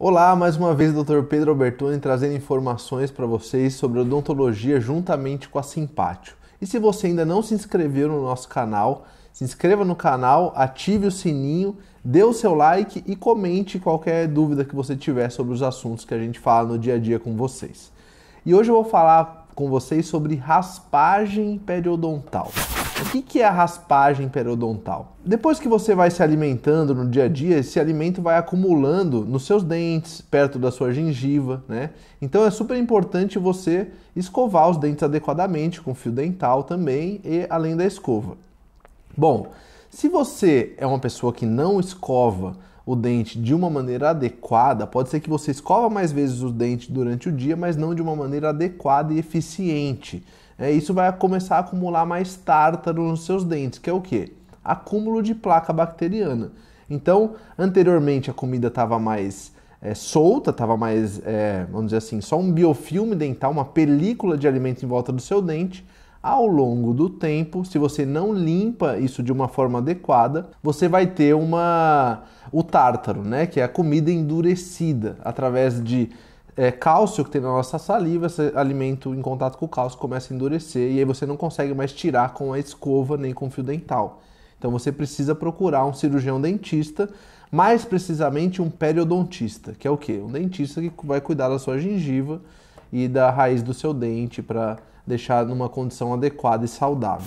Olá, mais uma vez, Dr. Pedro Albertoni trazendo informações para vocês sobre odontologia juntamente com a Simpátio. E se você ainda não se inscreveu no nosso canal, se inscreva no canal, ative o sininho, dê o seu like e comente qualquer dúvida que você tiver sobre os assuntos que a gente fala no dia a dia com vocês. E hoje eu vou falar com vocês sobre raspagem periodontal. O que é a raspagem periodontal? Depois que você vai se alimentando no dia a dia, esse alimento vai acumulando nos seus dentes, perto da sua gengiva, né? Então é super importante você escovar os dentes adequadamente com fio dental também e além da escova. Bom, se você é uma pessoa que não escova o dente de uma maneira adequada, pode ser que você escova mais vezes o dente durante o dia, mas não de uma maneira adequada e eficiente. É, isso vai começar a acumular mais tártaro nos seus dentes, que é o que? Acúmulo de placa bacteriana. Então, anteriormente a comida estava mais é, solta, estava mais, é, vamos dizer assim, só um biofilme dental, uma película de alimento em volta do seu dente ao longo do tempo, se você não limpa isso de uma forma adequada, você vai ter uma o tártaro, né, que é a comida endurecida através de é, cálcio que tem na nossa saliva, esse alimento em contato com o cálcio começa a endurecer e aí você não consegue mais tirar com a escova nem com o fio dental. Então você precisa procurar um cirurgião dentista, mais precisamente um periodontista, que é o quê? Um dentista que vai cuidar da sua gengiva e da raiz do seu dente para deixar numa condição adequada e saudável.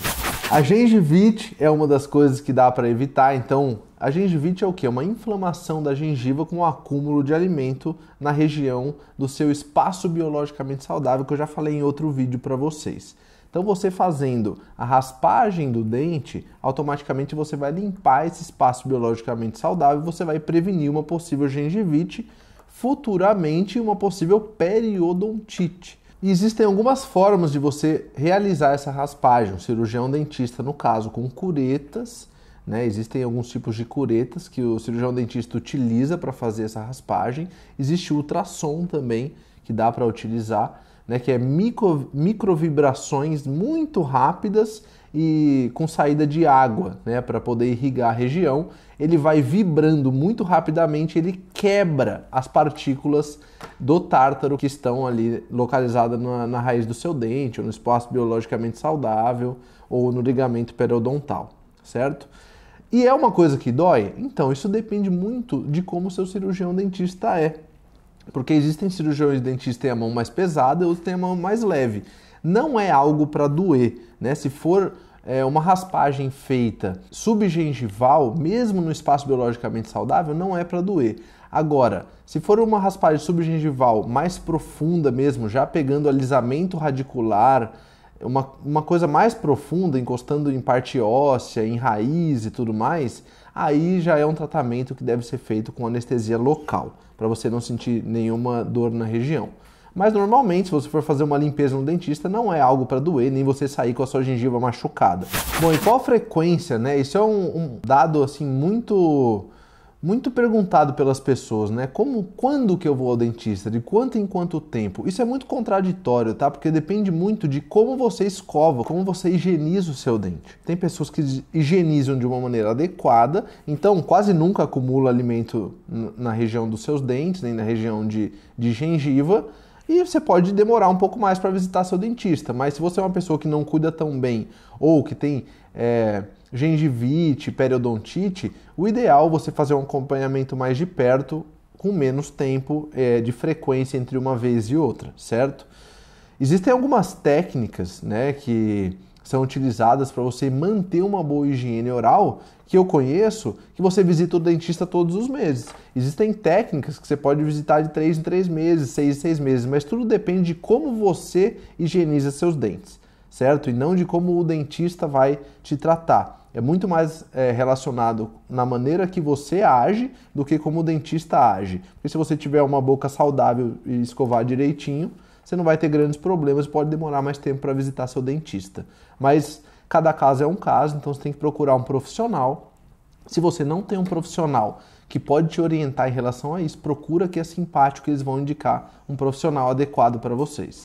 A gengivite é uma das coisas que dá para evitar, então a gengivite é o que? É uma inflamação da gengiva com o um acúmulo de alimento na região do seu espaço biologicamente saudável, que eu já falei em outro vídeo para vocês. Então, você fazendo a raspagem do dente, automaticamente você vai limpar esse espaço biologicamente saudável, e você vai prevenir uma possível gengivite futuramente uma possível periodontite. E existem algumas formas de você realizar essa raspagem, um cirurgião dentista, no caso, com curetas. Né? Existem alguns tipos de curetas que o cirurgião dentista utiliza para fazer essa raspagem. Existe ultrassom também que dá para utilizar né, que é micro, microvibrações muito rápidas e com saída de água, né, para poder irrigar a região, ele vai vibrando muito rapidamente, ele quebra as partículas do tártaro que estão ali localizadas na, na raiz do seu dente, ou no espaço biologicamente saudável, ou no ligamento periodontal, certo? E é uma coisa que dói? Então, isso depende muito de como o seu cirurgião dentista é. Porque existem cirurgiões dentistas que têm a mão mais pesada, outros têm a mão mais leve. Não é algo para doer, né? Se for é, uma raspagem feita subgengival, mesmo no espaço biologicamente saudável, não é para doer. Agora, se for uma raspagem subgengival mais profunda mesmo, já pegando alisamento radicular, uma, uma coisa mais profunda, encostando em parte óssea, em raiz e tudo mais, aí já é um tratamento que deve ser feito com anestesia local, para você não sentir nenhuma dor na região. Mas normalmente, se você for fazer uma limpeza no dentista, não é algo para doer, nem você sair com a sua gengiva machucada. Bom, e qual frequência, né? Isso é um, um dado assim muito muito perguntado pelas pessoas, né? Como, quando que eu vou ao dentista? De quanto em quanto tempo? Isso é muito contraditório, tá? Porque depende muito de como você escova, como você higieniza o seu dente. Tem pessoas que higienizam de uma maneira adequada, então quase nunca acumula alimento na região dos seus dentes, nem na região de, de gengiva. E você pode demorar um pouco mais para visitar seu dentista, mas se você é uma pessoa que não cuida tão bem ou que tem é, gengivite, periodontite, o ideal é você fazer um acompanhamento mais de perto, com menos tempo é, de frequência entre uma vez e outra, certo? Existem algumas técnicas né, que são utilizadas para você manter uma boa higiene oral que eu conheço, que você visita o dentista todos os meses. Existem técnicas que você pode visitar de 3 em 3 meses, 6 em 6 meses, mas tudo depende de como você higieniza seus dentes certo? E não de como o dentista vai te tratar. É muito mais é, relacionado na maneira que você age do que como o dentista age. Porque se você tiver uma boca saudável e escovar direitinho, você não vai ter grandes problemas, pode demorar mais tempo para visitar seu dentista. Mas cada caso é um caso, então você tem que procurar um profissional. Se você não tem um profissional que pode te orientar em relação a isso, procura que é simpático, eles vão indicar um profissional adequado para vocês.